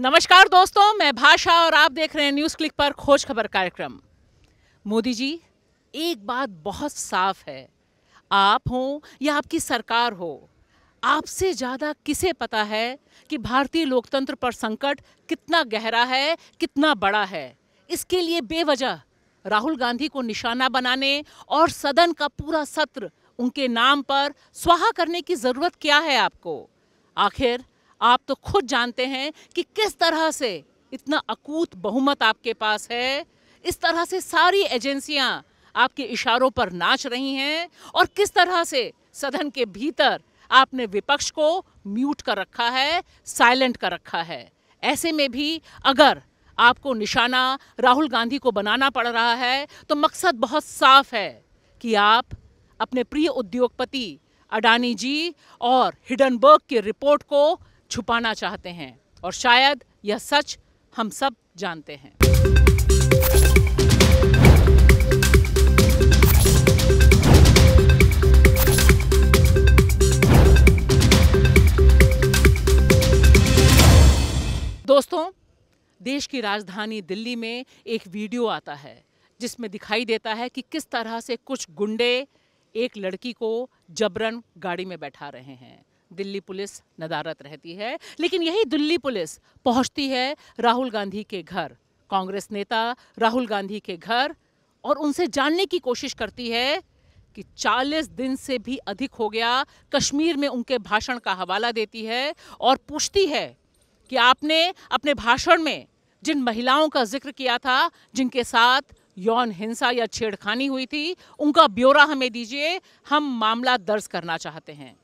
नमस्कार दोस्तों मैं भाषा और आप देख रहे हैं न्यूज़ क्लिक पर खोज खबर कार्यक्रम मोदी जी एक बात बहुत साफ है आप हो या आपकी सरकार हो आपसे ज़्यादा किसे पता है कि भारतीय लोकतंत्र पर संकट कितना गहरा है कितना बड़ा है इसके लिए बेवजह राहुल गांधी को निशाना बनाने और सदन का पूरा सत्र उनके नाम पर स्वाहा करने की ज़रूरत क्या है आपको आखिर आप तो खुद जानते हैं कि किस तरह से इतना अकूत बहुमत आपके पास है इस तरह से सारी एजेंसियां आपके इशारों पर नाच रही हैं और किस तरह से सदन के भीतर आपने विपक्ष को म्यूट कर रखा है साइलेंट कर रखा है ऐसे में भी अगर आपको निशाना राहुल गांधी को बनाना पड़ रहा है तो मकसद बहुत साफ है कि आप अपने प्रिय उद्योगपति अडानी जी और हिडनबर्ग की रिपोर्ट को छुपाना चाहते हैं और शायद यह सच हम सब जानते हैं दोस्तों देश की राजधानी दिल्ली में एक वीडियो आता है जिसमें दिखाई देता है कि किस तरह से कुछ गुंडे एक लड़की को जबरन गाड़ी में बैठा रहे हैं दिल्ली पुलिस नदारत रहती है लेकिन यही दिल्ली पुलिस पहुंचती है राहुल गांधी के घर कांग्रेस नेता राहुल गांधी के घर और उनसे जानने की कोशिश करती है कि 40 दिन से भी अधिक हो गया कश्मीर में उनके भाषण का हवाला देती है और पूछती है कि आपने अपने भाषण में जिन महिलाओं का जिक्र किया था जिनके साथ यौन हिंसा या छेड़खानी हुई थी उनका ब्यौरा हमें दीजिए हम मामला दर्ज करना चाहते हैं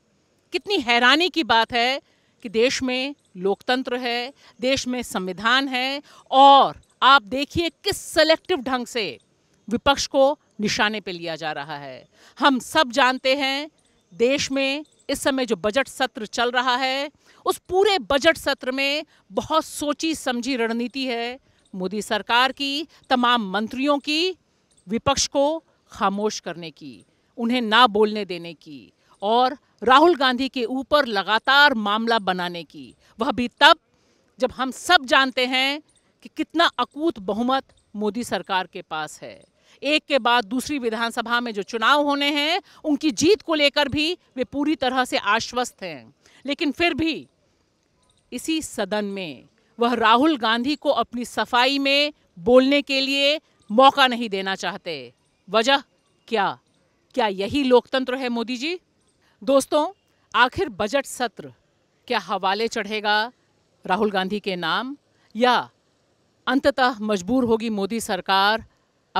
कितनी हैरानी की बात है कि देश में लोकतंत्र है देश में संविधान है और आप देखिए किस सेलेक्टिव ढंग से विपक्ष को निशाने पे लिया जा रहा है हम सब जानते हैं देश में इस समय जो बजट सत्र चल रहा है उस पूरे बजट सत्र में बहुत सोची समझी रणनीति है मोदी सरकार की तमाम मंत्रियों की विपक्ष को खामोश करने की उन्हें ना बोलने देने की और राहुल गांधी के ऊपर लगातार मामला बनाने की वह भी तब जब हम सब जानते हैं कि कितना अकूत बहुमत मोदी सरकार के पास है एक के बाद दूसरी विधानसभा में जो चुनाव होने हैं उनकी जीत को लेकर भी वे पूरी तरह से आश्वस्त हैं लेकिन फिर भी इसी सदन में वह राहुल गांधी को अपनी सफाई में बोलने के लिए मौका नहीं देना चाहते वजह क्या क्या यही लोकतंत्र है मोदी जी दोस्तों आखिर बजट सत्र क्या हवाले चढ़ेगा राहुल गांधी के नाम या अंततः मजबूर होगी मोदी सरकार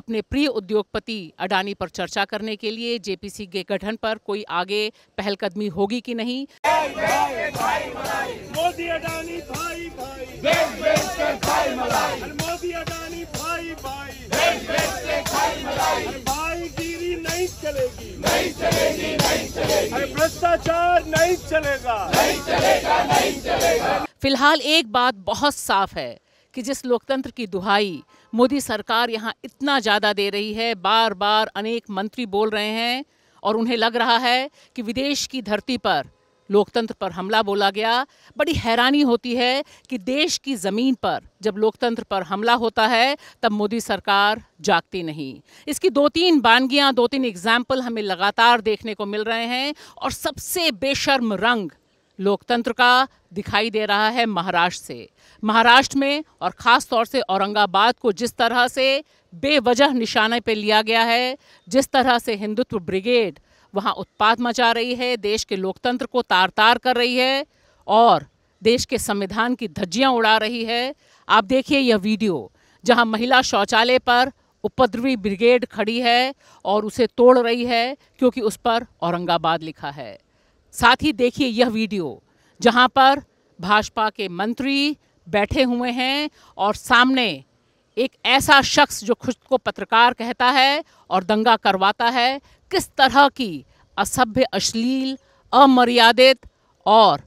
अपने प्रिय उद्योगपति अडानी पर चर्चा करने के लिए जेपीसी के गठन पर कोई आगे पहलकदमी होगी कि नहीं मोदी अडानी भाई भाई मोदी अडानी की नहीं चलेगी नहीं चलेगी नहीं चलेगी भ्रष्टाचार नहीं चलेगा नहीं चलेगा नहीं चलेगा फिलहाल एक बात बहुत साफ है कि जिस लोकतंत्र की दुहाई मोदी सरकार यहाँ इतना ज़्यादा दे रही है बार बार अनेक मंत्री बोल रहे हैं और उन्हें लग रहा है कि विदेश की धरती पर लोकतंत्र पर हमला बोला गया बड़ी हैरानी होती है कि देश की ज़मीन पर जब लोकतंत्र पर हमला होता है तब मोदी सरकार जागती नहीं इसकी दो तीन बानगियाँ दो तीन एग्जाम्पल हमें लगातार देखने को मिल रहे हैं और सबसे बेशर्म रंग लोकतंत्र का दिखाई दे रहा है महाराष्ट्र से महाराष्ट्र में और ख़ास तौर से औरंगाबाद को जिस तरह से बेवजह निशाने पर लिया गया है जिस तरह से हिंदुत्व ब्रिगेड वहाँ उत्पाद मचा रही है देश के लोकतंत्र को तार तार कर रही है और देश के संविधान की धज्जियाँ उड़ा रही है आप देखिए यह वीडियो जहाँ महिला शौचालय पर उपद्रवी ब्रिगेड खड़ी है और उसे तोड़ रही है क्योंकि उस पर औरंगाबाद लिखा है साथ ही देखिए यह वीडियो जहाँ पर भाजपा के मंत्री बैठे हुए हैं और सामने एक ऐसा शख्स जो खुद को पत्रकार कहता है और दंगा करवाता है किस तरह की असभ्य अश्लील अमर्यादित और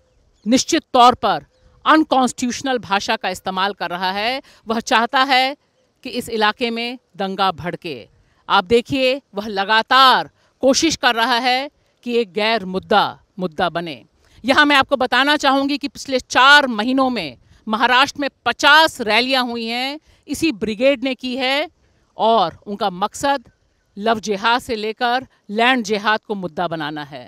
निश्चित तौर पर अनकॉन्स्टिट्यूशनल भाषा का इस्तेमाल कर रहा है वह चाहता है कि इस इलाके में दंगा भड़के आप देखिए वह लगातार कोशिश कर रहा है कि एक गैर मुद्दा मुद्दा बने यहाँ मैं आपको बताना चाहूँगी कि पिछले चार महीनों में महाराष्ट्र में पचास रैलियाँ हुई हैं इसी ब्रिगेड ने की है और उनका मकसद लव जिहाद से लेकर लैंड जिहाद को मुद्दा बनाना है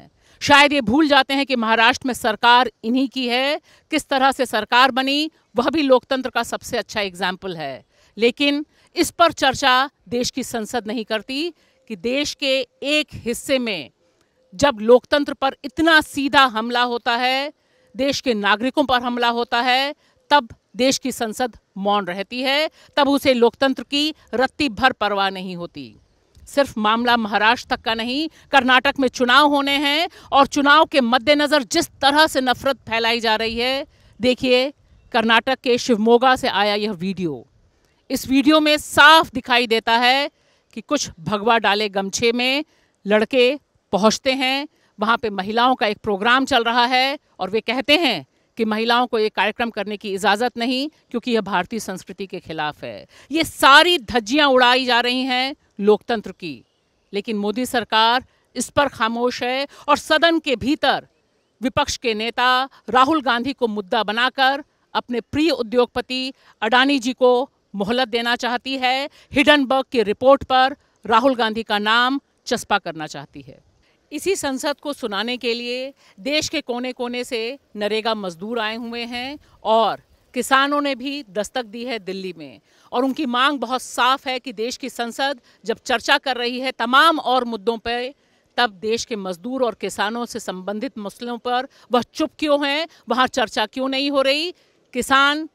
शायद ये भूल जाते हैं कि महाराष्ट्र में सरकार इन्हीं की है किस तरह से सरकार बनी वह भी लोकतंत्र का सबसे अच्छा एग्जाम्पल है लेकिन इस पर चर्चा देश की संसद नहीं करती कि देश के एक हिस्से में जब लोकतंत्र पर इतना सीधा हमला होता है देश के नागरिकों पर हमला होता है तब देश की संसद मौन रहती है तब उसे लोकतंत्र की रत्ती भर परवाह नहीं होती सिर्फ मामला महाराष्ट्र तक का नहीं कर्नाटक में चुनाव होने हैं और चुनाव के मद्देनज़र जिस तरह से नफरत फैलाई जा रही है देखिए कर्नाटक के शिवमोगा से आया यह वीडियो इस वीडियो में साफ दिखाई देता है कि कुछ भगवा डाले गमछे में लड़के पहुंचते हैं वहाँ पे महिलाओं का एक प्रोग्राम चल रहा है और वे कहते हैं कि महिलाओं को ये कार्यक्रम करने की इजाज़त नहीं क्योंकि यह भारतीय संस्कृति के खिलाफ है ये सारी धज्जियाँ उड़ाई जा रही हैं लोकतंत्र की लेकिन मोदी सरकार इस पर खामोश है और सदन के भीतर विपक्ष के नेता राहुल गांधी को मुद्दा बनाकर अपने प्रिय उद्योगपति अडानी जी को मोहलत देना चाहती है हिडनबर्ग की रिपोर्ट पर राहुल गांधी का नाम चस्पा करना चाहती है इसी संसद को सुनाने के लिए देश के कोने कोने से नरेगा मजदूर आए हुए हैं और किसानों ने भी दस्तक दी है दिल्ली में और उनकी मांग बहुत साफ है कि देश की संसद जब चर्चा कर रही है तमाम और मुद्दों पर तब देश के मजदूर और किसानों से संबंधित मसलों पर वह चुप क्यों हैं वहाँ चर्चा क्यों नहीं हो रही किसान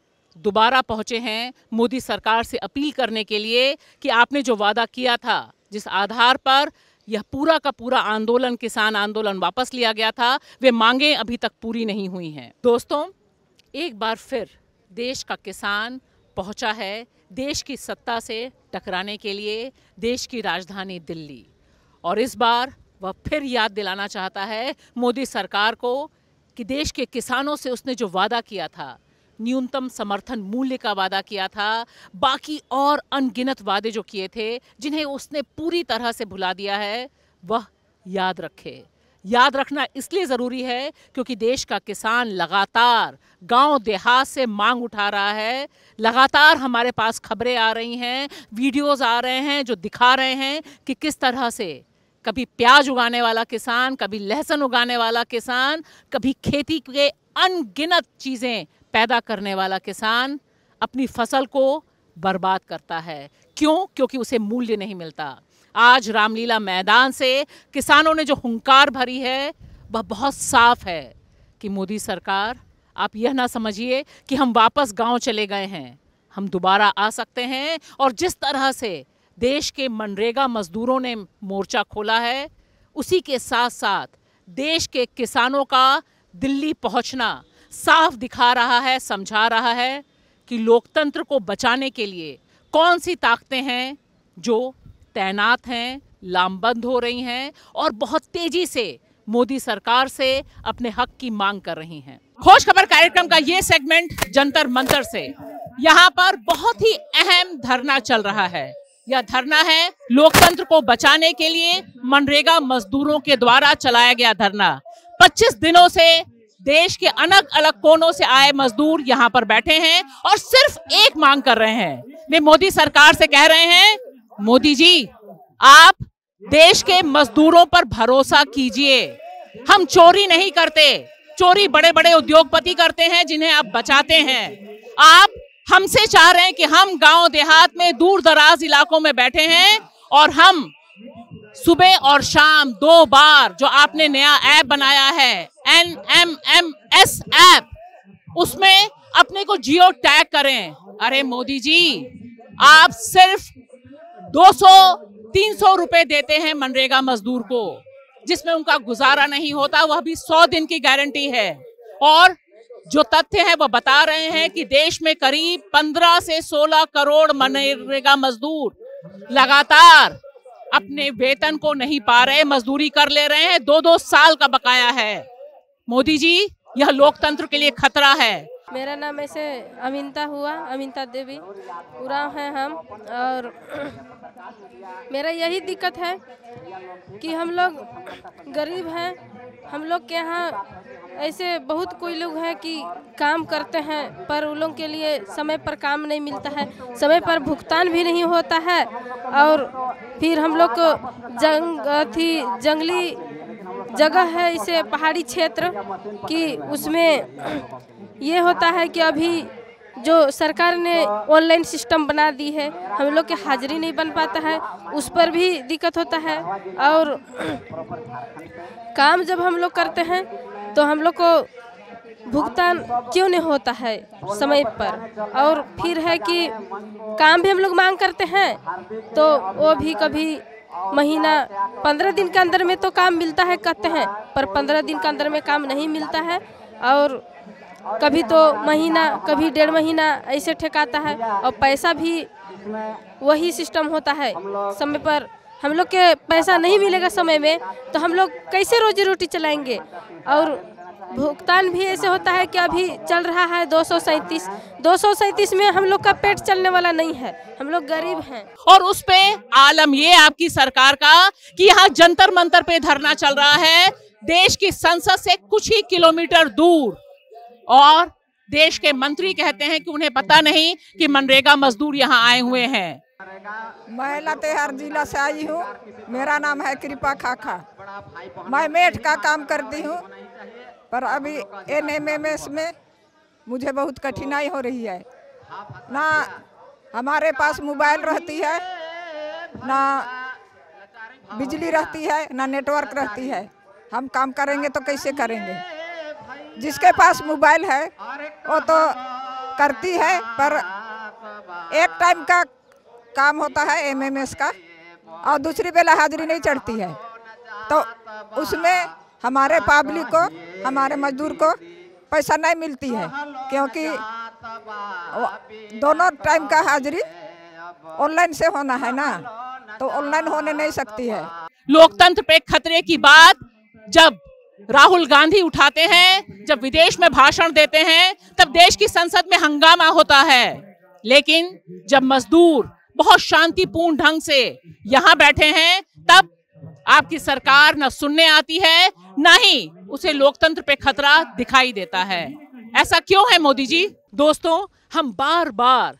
दोबारा पहुँचे हैं मोदी सरकार से अपील करने के लिए कि आपने जो वादा किया था जिस आधार पर यह पूरा का पूरा आंदोलन किसान आंदोलन वापस लिया गया था वे मांगे अभी तक पूरी नहीं हुई हैं दोस्तों एक बार फिर देश का किसान पहुंचा है देश की सत्ता से टकराने के लिए देश की राजधानी दिल्ली और इस बार वह फिर याद दिलाना चाहता है मोदी सरकार को कि देश के किसानों से उसने जो वादा किया था न्यूनतम समर्थन मूल्य का वादा किया था बाकी और अनगिनत वादे जो किए थे जिन्हें उसने पूरी तरह से भुला दिया है वह याद रखे याद रखना इसलिए ज़रूरी है क्योंकि देश का किसान लगातार गांव देहात से मांग उठा रहा है लगातार हमारे पास खबरें आ रही हैं वीडियोस आ रहे हैं जो दिखा रहे हैं कि किस तरह से कभी प्याज उगाने वाला किसान कभी लहसुन उगाने वाला किसान कभी खेती के अनगिनत चीज़ें पैदा करने वाला किसान अपनी फसल को बर्बाद करता है क्यों क्योंकि उसे मूल्य नहीं मिलता आज रामलीला मैदान से किसानों ने जो हुंकार भरी है वह बहुत साफ है कि मोदी सरकार आप यह ना समझिए कि हम वापस गांव चले गए हैं हम दोबारा आ सकते हैं और जिस तरह से देश के मनरेगा मजदूरों ने मोर्चा खोला है उसी के साथ साथ देश के किसानों का दिल्ली पहुंचना साफ दिखा रहा है समझा रहा है कि लोकतंत्र को बचाने के लिए कौन सी ताकतें हैं जो तैनात हैं लामबंद हो रही हैं और बहुत तेजी से मोदी सरकार से अपने हक की मांग कर रही हैं खोज खबर कार्यक्रम का ये सेगमेंट जंतर मंतर से यहाँ पर बहुत ही अहम धरना चल रहा है यह धरना है लोकतंत्र को बचाने के लिए मनरेगा मजदूरों के द्वारा चलाया गया धरना 25 दिनों से देश के अलग अलग कोनों से आए मजदूर यहाँ पर बैठे हैं और सिर्फ एक मांग कर रहे हैं वे मोदी सरकार से कह रहे हैं मोदी जी आप देश के मजदूरों पर भरोसा कीजिए हम चोरी नहीं करते चोरी बड़े बड़े उद्योगपति करते हैं जिन्हें आप बचाते हैं आप हमसे चाह रहे हैं कि हम गांव देहात में दूर दराज इलाकों में बैठे हैं और हम सुबह और शाम दो बार जो आपने नया ऐप बनाया है N M M S app उसमें अपने को जियो टैग करें अरे मोदी जी आप सिर्फ 200-300 रुपए देते हैं मनरेगा मजदूर को जिसमें उनका गुजारा नहीं होता वह भी 100 दिन की गारंटी है और जो तथ्य है वह बता रहे हैं कि देश में करीब 15 से 16 करोड़ मनरेगा मजदूर लगातार अपने वेतन को नहीं पा रहे मजदूरी कर ले रहे हैं दो दो साल का बकाया है मोदी जी यह लोकतंत्र के लिए खतरा है मेरा नाम ऐसे अमिंता हुआ अमिता देवी पूरा है हम और मेरा यही दिक्कत है कि हम लोग गरीब हैं हम लोग के यहाँ ऐसे बहुत कोई लोग हैं कि काम करते हैं पर उन लोगों के लिए समय पर काम नहीं मिलता है समय पर भुगतान भी नहीं होता है और फिर हम लोग को जंग थी जंगली जगह है इसे पहाड़ी क्षेत्र कि उसमें ये होता है कि अभी जो सरकार ने ऑनलाइन सिस्टम बना दी है हम लोग के हाजिरी नहीं बन पाता है उस पर भी दिक्कत होता है और काम जब हम लोग करते हैं तो हम लोग को भुगतान क्यों नहीं होता है समय पर और फिर है कि काम भी हम लोग मांग करते हैं तो वो भी कभी महीना पंद्रह दिन के अंदर में तो काम मिलता है कहते हैं पर पंद्रह दिन के अंदर में काम नहीं मिलता है और कभी तो महीना कभी डेढ़ महीना ऐसे ठेकाता है और पैसा भी वही सिस्टम होता है समय पर हम लोग के पैसा नहीं मिलेगा समय में तो हम लोग कैसे रोजी रोटी चलाएंगे और भुगतान भी ऐसे होता है कि अभी चल रहा है दो सौ सैंतीस दो सौ सैंतीस में हम लोग का पेट चलने वाला नहीं है हम लोग गरीब हैं और उस पे आलम ये आपकी सरकार का कि यहाँ जंतर मंतर पे धरना चल रहा है देश की संसद से कुछ ही किलोमीटर दूर और देश के मंत्री कहते हैं कि उन्हें पता नहीं कि मनरेगा मजदूर यहाँ आए हुए हैं मैं लतेहार जिला से आई हूँ मेरा नाम है कृपा खाखा मैं मेट का काम करती हूँ पर अभी एन एम एम एस में मुझे बहुत कठिनाई हो रही है ना हमारे पास मोबाइल रहती है ना बिजली रहती है ना नेटवर्क रहती है हम काम करेंगे तो कैसे करेंगे जिसके पास मोबाइल है वो तो करती है पर एक टाइम का काम होता है एमएमएस का और दूसरी बेला हाजिरी नहीं चढ़ती है तो उसमें हमारे पब्लिक को हमारे मजदूर को पैसा नहीं मिलती है क्योंकि दोनों टाइम का हाजिरी ऑनलाइन से होना है ना तो ऑनलाइन होने नहीं सकती है लोकतंत्र पे खतरे की बात जब राहुल गांधी उठाते हैं जब विदेश में भाषण देते हैं तब देश की संसद में हंगामा होता है लेकिन जब मजदूर बहुत शांतिपूर्ण ढंग से यहाँ बैठे हैं तब आपकी सरकार न सुनने आती है न ही उसे लोकतंत्र पे खतरा दिखाई देता है ऐसा क्यों है मोदी जी दोस्तों हम बार बार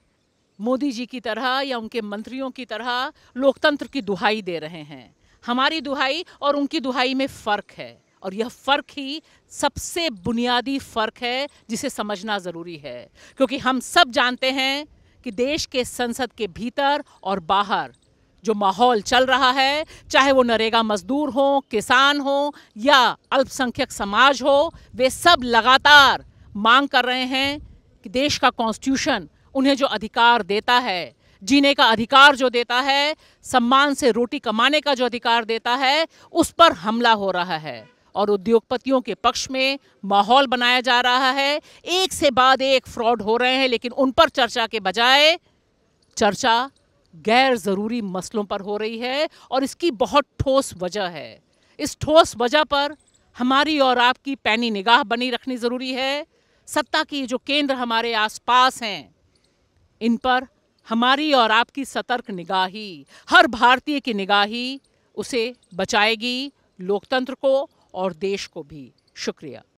मोदी जी की तरह या उनके मंत्रियों की तरह लोकतंत्र की दुहाई दे रहे हैं हमारी दुहाई और उनकी दुहाई में फ़र्क है और यह फ़र्क ही सबसे बुनियादी फ़र्क है जिसे समझना ज़रूरी है क्योंकि हम सब जानते हैं कि देश के संसद के भीतर और बाहर जो माहौल चल रहा है चाहे वो नरेगा मजदूर हो किसान हो या अल्पसंख्यक समाज हो वे सब लगातार मांग कर रहे हैं कि देश का कॉन्स्टिट्यूशन उन्हें जो अधिकार देता है जीने का अधिकार जो देता है सम्मान से रोटी कमाने का जो अधिकार देता है उस पर हमला हो रहा है और उद्योगपतियों के पक्ष में माहौल बनाया जा रहा है एक से बाद एक फ्रॉड हो रहे हैं लेकिन उन पर चर्चा के बजाय चर्चा गैर ज़रूरी मसलों पर हो रही है और इसकी बहुत ठोस वजह है इस ठोस वजह पर हमारी और आपकी पैनी निगाह बनी रखनी ज़रूरी है सत्ता की जो केंद्र हमारे आसपास हैं इन पर हमारी और आपकी सतर्क निगाही हर भारतीय की निगाही उसे बचाएगी लोकतंत्र को और देश को भी शुक्रिया